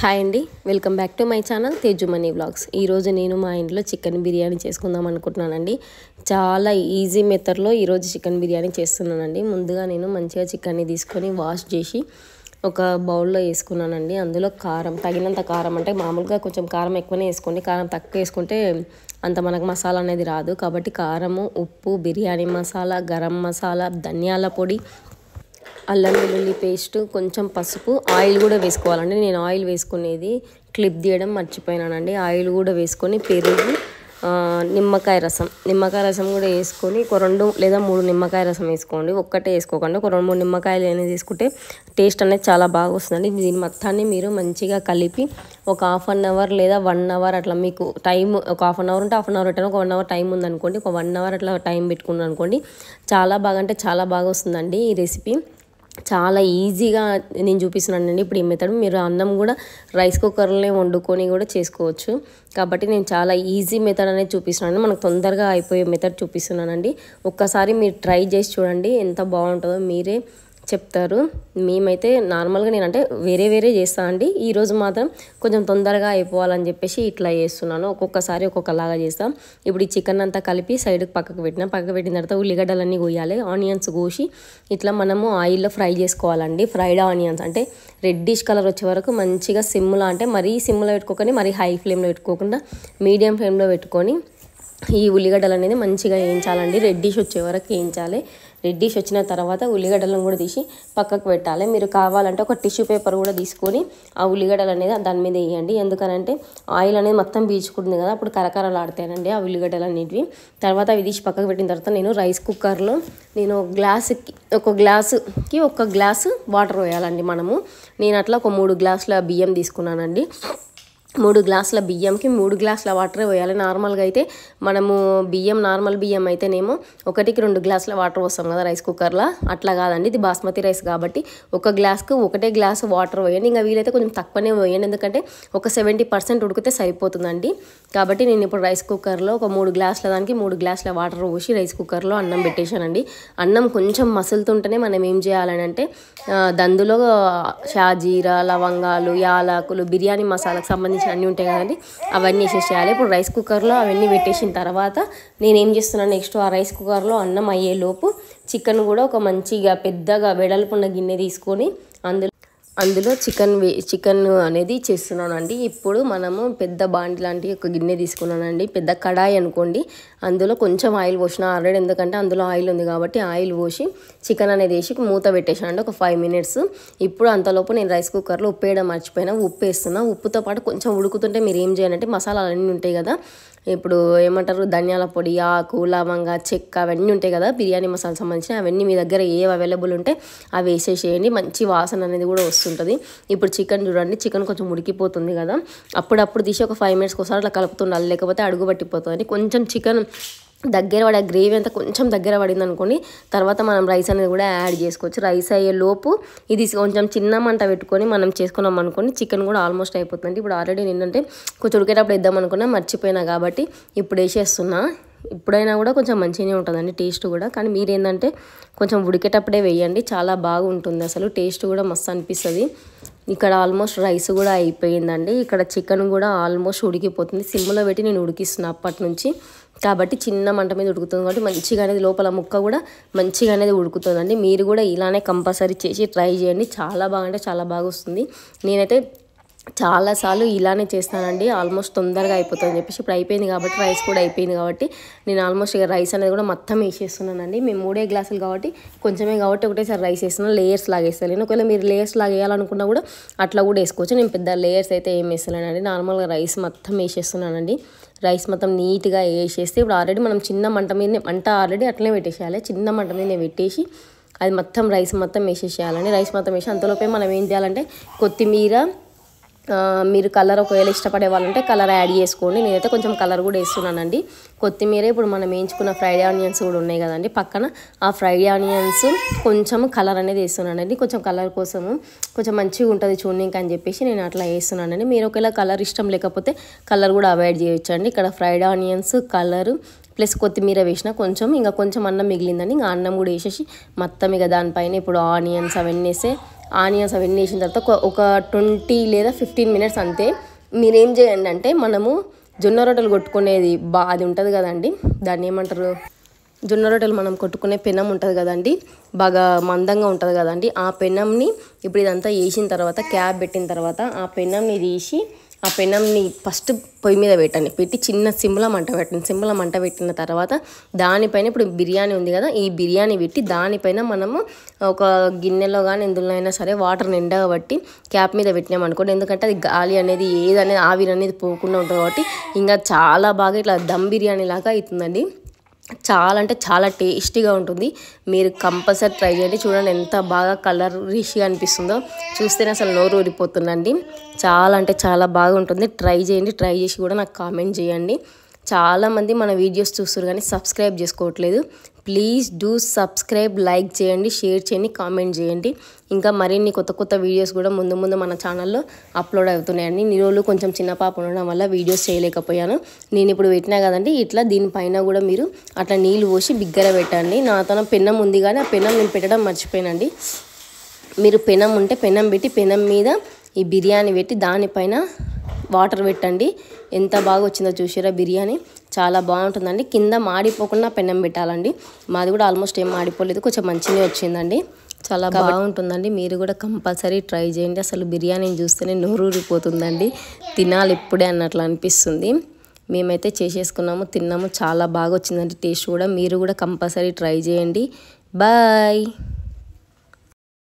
hi అండి welcome back to my channel Teju money blogs ఈరోజు నేను మా ఇంట్లో చికెన్ బిర్యానీ చేసుకుందాం అనుకుంటున్నానండి చాలా ఈజీ మెథడ్లో ఈరోజు చికెన్ బిర్యానీ చేస్తున్నానండి ముందుగా నేను మంచిగా చికెన్ని తీసుకొని వాష్ చేసి ఒక బౌల్లో వేసుకున్నానండి అందులో కారం తగినంత కారం అంటే మామూలుగా కొంచెం కారం ఎక్కువనే వేసుకోండి కారం తక్కువ వేసుకుంటే అంత మనకు మసాలా అనేది రాదు కాబట్టి కారము ఉప్పు బిర్యానీ మసాలా గరం మసాలా ధనియాల పొడి అల్లం వెల్లుల్లి పేస్ట్ కొంచెం పసుపు ఆయిల్ కూడా వేసుకోవాలండి నేను ఆయిల్ వేసుకునేది క్లిప్ తీయడం మర్చిపోయినానండి ఆయిల్ కూడా వేసుకొని పెరుగు నిమ్మకాయ రసం నిమ్మకాయ రసం కూడా వేసుకొని ఒక రెండు లేదా మూడు నిమ్మకాయ రసం వేసుకోండి ఒక్కటే వేసుకోకండి ఒక రెండు మూడు నిమ్మకాయలు అనేది తీసుకుంటే టేస్ట్ అనేది చాలా బాగా వస్తుందండి దీని మొత్తాన్ని మీరు మంచిగా కలిపి ఒక హాఫ్ అన్ అవర్ లేదా వన్ అవర్ అట్లా మీకు టైం ఒక హాఫ్ అన్ అవర్ ఉంటే హాఫ్ అన్ అవర్ పెట్టాను ఒక వన్ అవర్ టైం ఉందనుకోండి ఒక వన్ అవర్ అట్లా టైం పెట్టుకున్నాను అనుకోండి చాలా బాగా అంటే చాలా బాగా వస్తుందండి ఈ రెసిపీ చాలా ఈజీగా నేను చూపిస్తున్నానండి ఇప్పుడు ఈ మెథడ్ మీరు అన్నం కూడా రైస్ కుక్కర్లోనే వండుకొని కూడా చేసుకోవచ్చు కాబట్టి నేను చాలా ఈజీ మెథడ్ అనేది చూపిస్తున్నాను మనకు తొందరగా అయిపోయే మెథడ్ చూపిస్తున్నానండి ఒక్కసారి మీరు ట్రై చేసి చూడండి ఎంత బాగుంటుందో మీరే చెప్తారు మేమైతే నార్మల్గా నేను అంటే వేరే వేరే చేస్తా అండి ఈరోజు మాత్రం కొంచెం తొందరగా అయిపోవాలని చెప్పేసి ఇట్లా చేస్తున్నాను ఒక్కొక్కసారి ఒక్కొక్కలాగా చేస్తాం ఇప్పుడు ఈ చికెన్ అంతా కలిపి సైడ్కి పక్కకు పెట్టిన పక్కకు పెట్టిన తర్వాత ఉల్లిగడ్డలన్నీ కోయాలి ఆనియన్స్ కోసి ఇట్లా మనము ఆయిల్లో ఫ్రై చేసుకోవాలండి ఫ్రైడ్ ఆనియన్స్ అంటే రెడ్డిష్ కలర్ వచ్చే వరకు మంచిగా సిమ్లో అంటే మరీ సిమ్లో పెట్టుకోకండి మరీ హై ఫ్లేమ్లో పెట్టుకోకుండా మీడియం ఫ్లేమ్లో పెట్టుకొని ఈ ఉల్లిగడ్డలు అనేది మంచిగా వేయించాలండి రెడ్డిష్ వచ్చే వరకు వేయించాలి రెడ్డిష్ వచ్చిన తర్వాత ఉల్లిగడ్డలను కూడా తీసి పక్కకు పెట్టాలి మీరు కావాలంటే ఒక టిష్యూ పేపర్ కూడా తీసుకొని ఆ ఉల్లిగడ్డలు అనేది దాని మీద వేయండి ఎందుకనంటే ఆయిల్ అనేది మొత్తం పీల్చుకుంటుంది కదా అప్పుడు కరకరలాడతాయండి ఆ ఉల్లిగడ్డలు అనేటివి తర్వాత అవి తీసి పక్కకు పెట్టిన తర్వాత నేను రైస్ కుక్కర్లో నేను గ్లాసుకి ఒక గ్లాసుకి ఒక గ్లాసు వాటర్ వేయాలండి మనము నేను అట్లా ఒక మూడు గ్లాసుల బియ్యం తీసుకున్నానండి మూడు గ్లాసుల బియ్యంకి మూడు గ్లాసుల వాటర్ పోయాలి నార్మల్గా అయితే మనము బియ్యం నార్మల్ బియ్యం అయితేనేమో ఒకటికి రెండు గ్లాసుల వాటర్ పోస్తాం కదా రైస్ కుక్కర్లో అట్లా కాదండి ఇది బాస్మతి రైస్ కాబట్టి ఒక గ్లాస్కి ఒకటే గ్లాసు వాటర్ పోయండి ఇంకా వీలైతే కొంచెం తక్కువనే పోయండి ఎందుకంటే ఒక సెవెంటీ పర్సెంట్ ఉడికితే సరిపోతుందండి కాబట్టి నేను ఇప్పుడు రైస్ కుక్కర్లో ఒక మూడు గ్లాసుల దానికి మూడు గ్లాసుల వాటర్ పోసి రైస్ కుక్కర్లో అన్నం పెట్టేశానండి అన్నం కొంచెం మసులుతుంటేనే మనం ఏం చేయాలని అంటే దందులో షాజీరా లవంగాలు యాలకులు బిర్యానీ మసాలాకు సంబంధించి సంబంధించిన అన్నీ ఉంటాయి కదండి అవన్నీ వేసేసేయాలి ఇప్పుడు రైస్ కుక్కర్లో అవన్నీ పెట్టేసిన తర్వాత నేనేం చేస్తున్నాను నెక్స్ట్ ఆ రైస్ కుక్కర్లో అన్నం అయ్యేలోపు చికెన్ కూడా ఒక మంచిగా పెద్దగా వెడల్పున్న గిన్నె తీసుకొని అందులో అందులో చికెన్ చికెన్ అనేది చేస్తున్నానండి ఇప్పుడు మనము పెద్ద బాండి లాంటి ఒక గిన్నె తీసుకున్నానండి పెద్ద కడాయి అనుకోండి అందులో కొంచెం ఆయిల్ పోసిన ఆల్రెడీ ఎందుకంటే అందులో ఆయిల్ ఉంది కాబట్టి ఆయిల్ పోసి చికెన్ అనేది వేసి మూత పెట్టేసానండి ఒక ఫైవ్ మినిట్స్ ఇప్పుడు అంతలోపు నేను రైస్ కుక్కర్లో ఉప్పు వేయడం మర్చిపోయినా ఉప్పు వేస్తున్నా ఉప్పుతో పాటు కొంచెం ఉడుకుతుంటే మీరు ఏం చేయాలంటే మసాలాలు అన్నీ ఉంటాయి కదా ఇప్పుడు ఏమంటారు ధనియాల పొడి ఆకు లవంగ చెక్క అవన్నీ ఉంటాయి కదా బిర్యానీ మసాలా సంబంధించిన అవన్నీ మీ దగ్గర ఏవి అవైలబుల్ ఉంటే అవి వేసేసేయండి మంచి వాసన అనేది కూడా వస్తుంటుంది ఇప్పుడు చికెన్ చూడండి చికెన్ కొంచెం ఉడికిపోతుంది కదా అప్పుడప్పుడు తీసి ఒక ఫైవ్ మినిట్స్కి ఒకసారి అట్లా కలుపుతుండాలి లేకపోతే అడుగు పట్టిపోతుంది కొంచెం చికెన్ దగ్గర పడే గ్రేవీ అంతా కొంచెం దగ్గర పడింది అనుకోండి తర్వాత మనం రైస్ అనేది కూడా యాడ్ చేసుకోవచ్చు రైస్ అయ్యే లోపు ఇది కొంచెం చిన్న మంట పెట్టుకొని మనం చేసుకున్నాం అనుకోండి చికెన్ కూడా ఆల్మోస్ట్ అయిపోతుంది ఇప్పుడు ఆల్రెడీ నిన్నంటే కొంచెం ఉడికేటప్పుడు ఇద్దాం అనుకున్నా మర్చిపోయినా కాబట్టి ఇప్పుడు వేసేస్తున్నా ఇప్పుడైనా కూడా కొంచెం మంచిగానే ఉంటుందండి టేస్ట్ కూడా కానీ మీరు ఏంటంటే కొంచెం ఉడికేటప్పుడే వేయండి చాలా బాగుంటుంది అసలు టేస్ట్ కూడా మస్తు అనిపిస్తుంది ఇక్కడ ఆల్మోస్ట్ రైస్ కూడా అయిపోయిందండి ఇక్కడ చికెన్ కూడా ఆల్మోస్ట్ ఉడికిపోతుంది సిమ్లో పెట్టి నేను ఉడికిస్తున్నా అప్పటి నుంచి కాబట్టి చిన్న మంట మీద ఉడుకుతుంది కాబట్టి మంచిగా అనేది లోపల ముక్క కూడా మంచిగా అనేది ఉడుకుతుందండి మీరు కూడా ఇలానే కంపల్సరీ చేసి ట్రై చేయండి చాలా బాగా అంటే చాలా బాగా వస్తుంది నేనైతే చాలాసార్లు ఇలానే చేస్తానండి ఆల్మోస్ట్ తొందరగా అయిపోతుందని చెప్పేసి ఇప్పుడు అయిపోయింది కాబట్టి రైస్ కూడా అయిపోయింది కాబట్టి నేను ఆల్మోస్ట్ ఇక రైస్ అనేది కూడా మొత్తం వేసేస్తున్నానండి మేము మూడే గ్లాసులు కాబట్టి కొంచెమే కాబట్టి ఒకటేసారి రైస్ వేస్తున్నాను లేయర్స్ లాగా వేస్తాను ఒకవేళ మీరు లేయర్స్ లాగా వేయాలనుకున్నా కూడా అట్లా కూడా వేసుకోవచ్చు నేను పెద్ద లేయర్స్ అయితే ఏం వేస్తానండి నార్మల్గా రైస్ మొత్తం వేసేస్తున్నానండి రైస్ మొత్తం నీట్గా వేసేస్తే ఇప్పుడు ఆల్రెడీ మనం చిన్న మంట మీదనే మంట ఆల్రెడీ అట్లనే పెట్టేసేయాలి చిన్న మంట మీదనే పెట్టేసి అది మొత్తం రైస్ మొత్తం వేసేసేయాలండి రైస్ మొత్తం వేసి అంతలోపే మనం ఏం చేయాలంటే కొత్తిమీర మీరు కలర్ ఒకవేళ ఇష్టపడే వాళ్ళంటే కలర్ యాడ్ చేసుకోండి నేనైతే కొంచెం కలర్ కూడా వేస్తున్నానండి కొత్తిమీర ఇప్పుడు మనం వేయించుకున్న ఫ్రైడ్ ఆనియన్స్ కూడా ఉన్నాయి కదండి పక్కన ఆ ఫ్రైడ్ ఆనియన్స్ కొంచెం కలర్ అనేది వేస్తున్నానండి కొంచెం కలర్ కోసము కొంచెం మంచిగా ఉంటుంది చూడడానికి అని చెప్పేసి నేను అట్లా వేస్తున్నానండి మీరు ఒకవేళ కలర్ ఇష్టం లేకపోతే కలర్ కూడా అవాయిడ్ చేయొచ్చండి ఇక్కడ ఫ్రైడ్ ఆనియన్స్ కలర్ ప్లస్ కొత్తిమీర వేసిన కొంచెం ఇంకా కొంచెం అన్నం మిగిలిందండి ఇంకా అన్నం కూడా వేసేసి మొత్తం ఇక దానిపైన ఇప్పుడు ఆనియన్స్ అవన్నీ వేసే ఆనియన్స్ అవన్నీ వేసిన తర్వాత ఒక ట్వంటీ లేదా ఫిఫ్టీన్ మినిట్స్ అంతే మీరేం చేయండి అంటే మనము జొన్న రొట్టెలు కొట్టుకునేది బా అది ఉంటుంది కదండి దాన్ని ఏమంటారు జొన్న రొట్టెలు మనం కొట్టుకునే పెనం ఉంటుంది కదండి బాగా మందంగా ఉంటుంది కదండి ఆ పెనంని ఇప్పుడు ఇదంతా వేసిన తర్వాత క్యాబ్ పెట్టిన తర్వాత ఆ పెనంని తీసి ఆ పెనంని ఫస్ట్ పొయ్యి మీద పెట్టండి పెట్టి చిన్న సిమ్ల మంట పెట్టండి సిమ్ల మంట పెట్టిన తర్వాత దానిపైన ఇప్పుడు బిర్యానీ ఉంది కదా ఈ బిర్యానీ పెట్టి దానిపైన మనము ఒక గిన్నెలో కానీ ఎందులో అయినా సరే వాటర్ నిండా బట్టి క్యాప్ మీద పెట్టినామనుకోండి ఎందుకంటే అది గాలి అనేది ఏది అనేది ఆవిరి అనేది పోకుండా ఉంటుంది కాబట్టి ఇంకా చాలా బాగా ఇట్లా దమ్ బిర్యానీ లాగా అవుతుందండి చాలా అంటే చాలా టేస్టీగా ఉంటుంది మీరు కంపల్సరీ ట్రై చేయండి చూడండి ఎంత బాగా కలర్ రిష్గా అనిపిస్తుందో చూస్తేనే అసలు నోరు ఊరిపోతుందండి చాలా అంటే చాలా బాగా ఉంటుంది ట్రై చేయండి ట్రై చేసి కూడా నాకు కామెంట్ చేయండి చాలామంది మన వీడియోస్ చూస్తారు కానీ సబ్స్క్రైబ్ చేసుకోవట్లేదు ప్లీజ్ డూ సబ్స్క్రైబ్ లైక్ చేయండి షేర్ చేయండి కామెంట్ చేయండి ఇంకా మరిన్ని కొత్త కొత్త వీడియోస్ కూడా ముందు ముందు మన ఛానల్లో అప్లోడ్ అవుతున్నాయండి రోజులు కొంచెం చిన్న పాప ఉండడం వల్ల వీడియోస్ చేయలేకపోయాను నేను ఇప్పుడు పెట్టినా కదండి ఇట్లా దీనిపైన కూడా మీరు అట్లా నీళ్ళు పోసి బిగ్గర పెట్టండి నా తన పెన్నం ఉంది కానీ ఆ పెన్నం నేను పెట్టడం మర్చిపోయానండి మీరు పెనం ఉంటే పెనం పెట్టి పెనం మీద ఈ బిర్యానీ పెట్టి దానిపైన వాటర్ పెట్టండి ఎంత బాగా వచ్చిందో చూసారా బిర్యానీ చాలా బాగుంటుందండి కింద మాడిపోకుండా పెనం పెట్టాలండి మాది కూడా ఆల్మోస్ట్ ఏం మాడిపోలేదు కొంచెం మంచిగా వచ్చిందండి చాలా బాగుంటుందండి మీరు కూడా కంపల్సరీ ట్రై చేయండి అసలు బిర్యానీని చూస్తేనే నోరూరిపోతుందండి తినాలి ఇప్పుడే అన్నట్లు అనిపిస్తుంది మేమైతే చేసేసుకున్నాము తిన్నాము చాలా బాగా వచ్చిందండి టేస్ట్ కూడా మీరు కూడా కంపల్సరీ ట్రై చేయండి బాయ్